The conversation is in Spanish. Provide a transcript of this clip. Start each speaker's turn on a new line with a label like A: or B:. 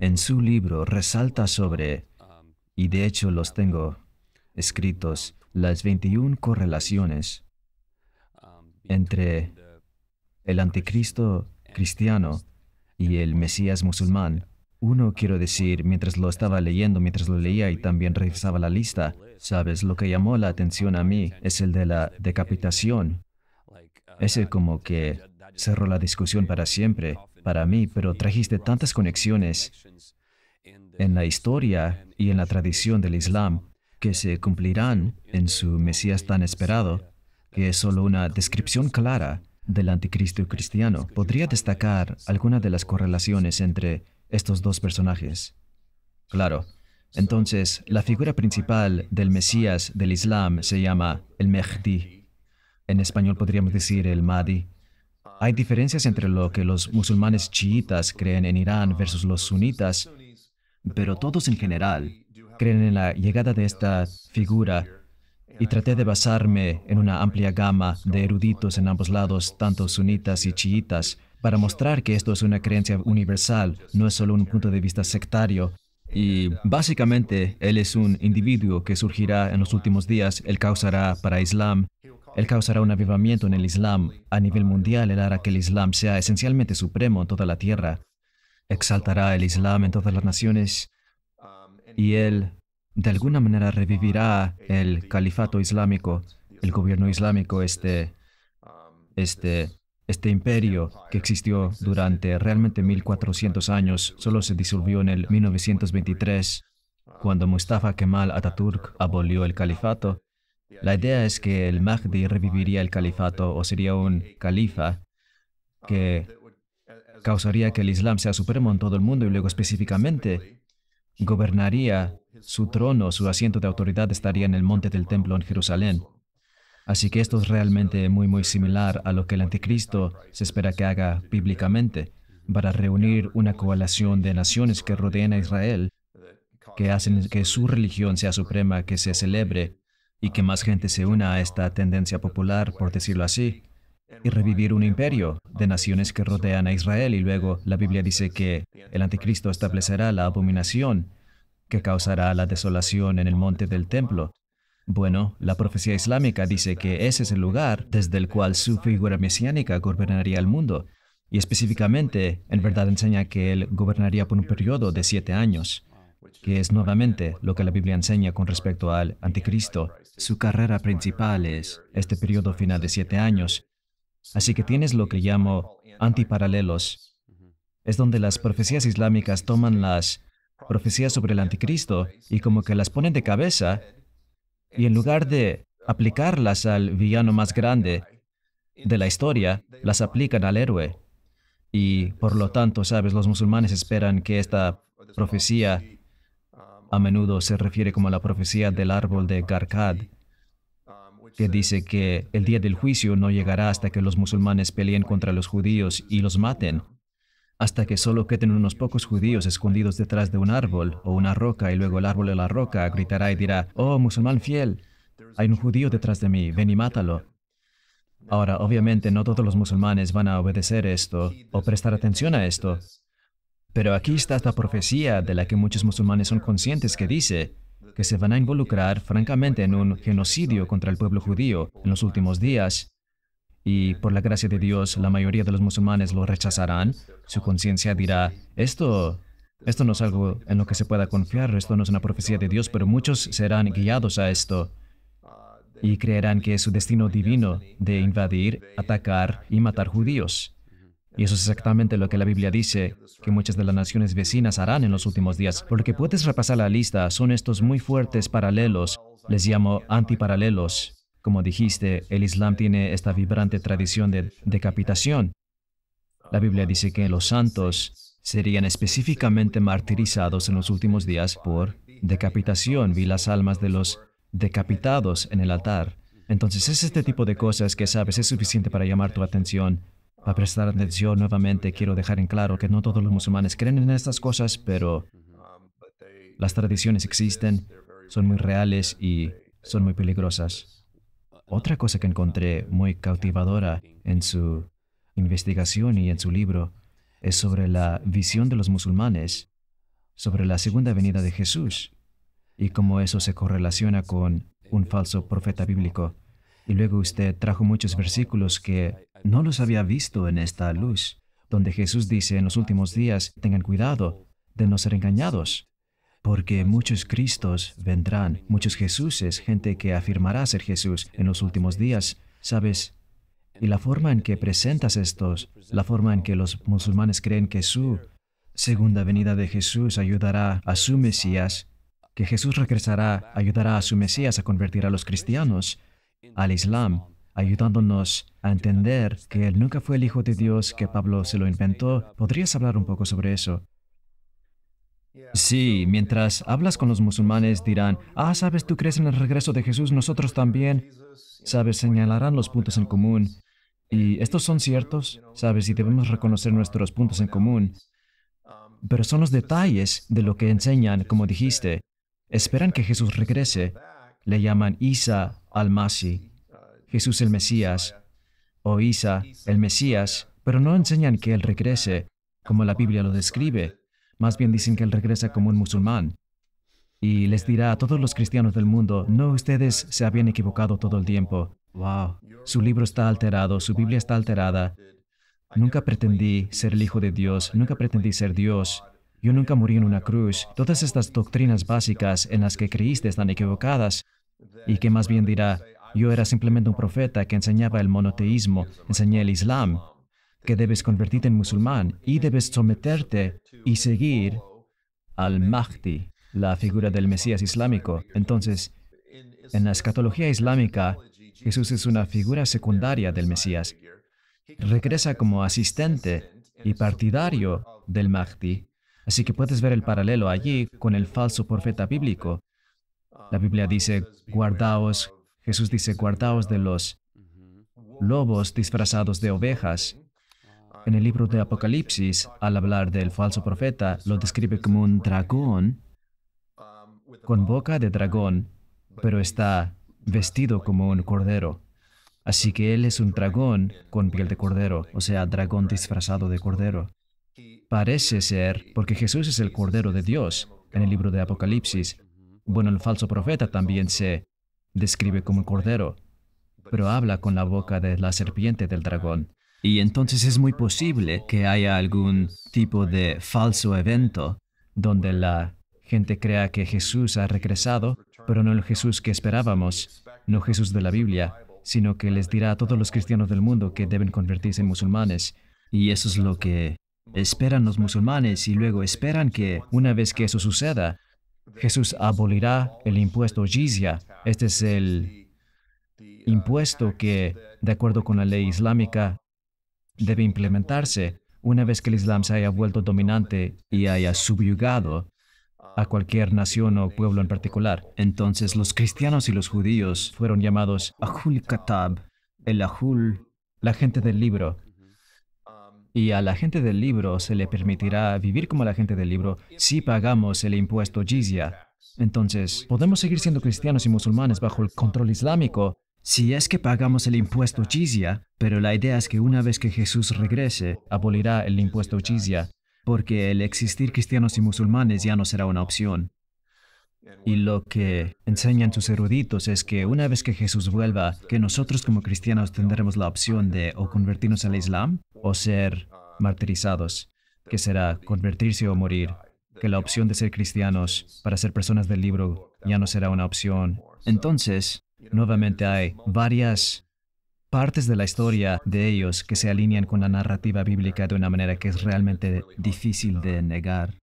A: en su libro resalta sobre, y de hecho los tengo escritos, las 21 correlaciones entre el anticristo cristiano y el Mesías musulmán. Uno, quiero decir, mientras lo estaba leyendo, mientras lo leía y también revisaba la lista, sabes, lo que llamó la atención a mí es el de la decapitación. Ese como que cerró la discusión para siempre para mí, pero trajiste tantas conexiones en la historia y en la tradición del Islam que se cumplirán en su Mesías tan esperado, que es solo una descripción clara del anticristo cristiano. ¿Podría destacar alguna de las correlaciones entre estos dos personajes? Claro. Entonces, la figura principal del Mesías del Islam se llama el Mehdi. En español podríamos decir el Mahdi. Hay diferencias entre lo que los musulmanes chiitas creen en Irán versus los sunitas, pero todos en general creen en la llegada de esta figura y traté de basarme en una amplia gama de eruditos en ambos lados, tanto sunitas y chiitas, para mostrar que esto es una creencia universal, no es solo un punto de vista sectario. Y básicamente, él es un individuo que surgirá en los últimos días, él causará para Islam él causará un avivamiento en el Islam a nivel mundial. Él hará que el Islam sea esencialmente supremo en toda la tierra. Exaltará el Islam en todas las naciones. Y él, de alguna manera, revivirá el califato islámico, el gobierno islámico, este, este, este imperio que existió durante realmente 1400 años. Solo se disolvió en el 1923, cuando Mustafa Kemal Atatürk abolió el califato. La idea es que el Mahdi reviviría el califato o sería un califa que causaría que el Islam sea supremo en todo el mundo y luego específicamente gobernaría su trono, su asiento de autoridad estaría en el monte del templo en Jerusalén. Así que esto es realmente muy, muy similar a lo que el anticristo se espera que haga bíblicamente para reunir una coalición de naciones que rodeen a Israel, que hacen que su religión sea suprema, que se celebre y que más gente se una a esta tendencia popular, por decirlo así, y revivir un imperio de naciones que rodean a Israel. Y luego la Biblia dice que el anticristo establecerá la abominación que causará la desolación en el monte del templo. Bueno, la profecía islámica dice que ese es el lugar desde el cual su figura mesiánica gobernaría el mundo. Y específicamente, en verdad enseña que él gobernaría por un periodo de siete años que es nuevamente lo que la Biblia enseña con respecto al anticristo. Su carrera principal es este periodo final de siete años. Así que tienes lo que llamo antiparalelos. Es donde las profecías islámicas toman las profecías sobre el anticristo y como que las ponen de cabeza y en lugar de aplicarlas al villano más grande de la historia, las aplican al héroe. Y por lo tanto, sabes, los musulmanes esperan que esta profecía a menudo se refiere como la profecía del árbol de Garkad, que dice que el día del juicio no llegará hasta que los musulmanes peleen contra los judíos y los maten, hasta que solo queden unos pocos judíos escondidos detrás de un árbol o una roca, y luego el árbol o la roca gritará y dirá, oh musulmán fiel, hay un judío detrás de mí, ven y mátalo. Ahora, obviamente no todos los musulmanes van a obedecer esto o prestar atención a esto, pero aquí está esta profecía de la que muchos musulmanes son conscientes que dice que se van a involucrar francamente en un genocidio contra el pueblo judío en los últimos días. Y por la gracia de Dios, la mayoría de los musulmanes lo rechazarán. Su conciencia dirá, esto, esto no es algo en lo que se pueda confiar, esto no es una profecía de Dios, pero muchos serán guiados a esto y creerán que es su destino divino de invadir, atacar y matar judíos. Y eso es exactamente lo que la Biblia dice que muchas de las naciones vecinas harán en los últimos días. Por lo que puedes repasar la lista, son estos muy fuertes paralelos, les llamo antiparalelos. Como dijiste, el Islam tiene esta vibrante tradición de decapitación. La Biblia dice que los santos serían específicamente martirizados en los últimos días por decapitación. Vi las almas de los decapitados en el altar. Entonces es este tipo de cosas que sabes es suficiente para llamar tu atención para prestar atención nuevamente, quiero dejar en claro que no todos los musulmanes creen en estas cosas, pero las tradiciones existen, son muy reales y son muy peligrosas. Otra cosa que encontré muy cautivadora en su investigación y en su libro es sobre la visión de los musulmanes sobre la segunda venida de Jesús y cómo eso se correlaciona con un falso profeta bíblico. Y luego usted trajo muchos versículos que no los había visto en esta luz, donde Jesús dice en los últimos días, tengan cuidado de no ser engañados, porque muchos Cristos vendrán, muchos Jesuses, gente que afirmará ser Jesús en los últimos días, ¿sabes? Y la forma en que presentas estos, la forma en que los musulmanes creen que su segunda venida de Jesús ayudará a su Mesías, que Jesús regresará, ayudará a su Mesías a convertir a los cristianos al Islam, ayudándonos a entender que Él nunca fue el Hijo de Dios, que Pablo se lo inventó. ¿Podrías hablar un poco sobre eso? Sí, mientras hablas con los musulmanes dirán, ah, sabes, tú crees en el regreso de Jesús, nosotros también. Sabes, señalarán los puntos en común. Y estos son ciertos, sabes, y debemos reconocer nuestros puntos en común. Pero son los detalles de lo que enseñan, como dijiste. Esperan que Jesús regrese. Le llaman Isa al-Masih, Jesús el Mesías o Isa el Mesías, pero no enseñan que Él regrese como la Biblia lo describe. Más bien dicen que Él regresa como un musulmán. Y les dirá a todos los cristianos del mundo, no, ustedes se habían equivocado todo el tiempo. Wow, su libro está alterado, su Biblia está alterada. Nunca pretendí ser el Hijo de Dios, nunca pretendí ser Dios. Yo nunca morí en una cruz. Todas estas doctrinas básicas en las que creíste están equivocadas. Y que más bien dirá, yo era simplemente un profeta que enseñaba el monoteísmo, enseñé el Islam, que debes convertirte en musulmán y debes someterte y seguir al Mahdi, la figura del Mesías islámico. Entonces, en la escatología islámica, Jesús es una figura secundaria del Mesías. Regresa como asistente y partidario del Mahdi. Así que puedes ver el paralelo allí con el falso profeta bíblico. La Biblia dice, guardaos Jesús dice, guardaos de los lobos disfrazados de ovejas. Ah. En el libro de Apocalipsis, al hablar del falso profeta, lo describe como un dragón con boca de dragón, pero está vestido como un cordero. Así que él es un dragón con piel de cordero, o sea, dragón disfrazado de cordero. Parece ser, porque Jesús es el cordero de Dios en el libro de Apocalipsis. Bueno, el falso profeta también se describe como cordero, pero habla con la boca de la serpiente del dragón. Y entonces es muy posible que haya algún tipo de falso evento donde la gente crea que Jesús ha regresado, pero no el Jesús que esperábamos, no Jesús de la Biblia, sino que les dirá a todos los cristianos del mundo que deben convertirse en musulmanes. Y eso es lo que esperan los musulmanes y luego esperan que, una vez que eso suceda, Jesús abolirá el impuesto jizya. Este es el impuesto que, de acuerdo con la ley islámica, debe implementarse una vez que el Islam se haya vuelto dominante y haya subyugado a cualquier nación o pueblo en particular. Entonces los cristianos y los judíos fueron llamados Ahul Katab, el Ahul, la gente del libro, y a la gente del libro se le permitirá vivir como la gente del libro si pagamos el impuesto jizya. Entonces, podemos seguir siendo cristianos y musulmanes bajo el control islámico si es que pagamos el impuesto jizya, pero la idea es que una vez que Jesús regrese, abolirá el impuesto jizya, porque el existir cristianos y musulmanes ya no será una opción. Y lo que enseñan sus eruditos es que una vez que Jesús vuelva, que nosotros como cristianos tendremos la opción de o convertirnos al Islam o ser martirizados, que será convertirse o morir, que la opción de ser cristianos para ser personas del libro ya no será una opción. Entonces, nuevamente hay varias partes de la historia de ellos que se alinean con la narrativa bíblica de una manera que es realmente difícil de negar.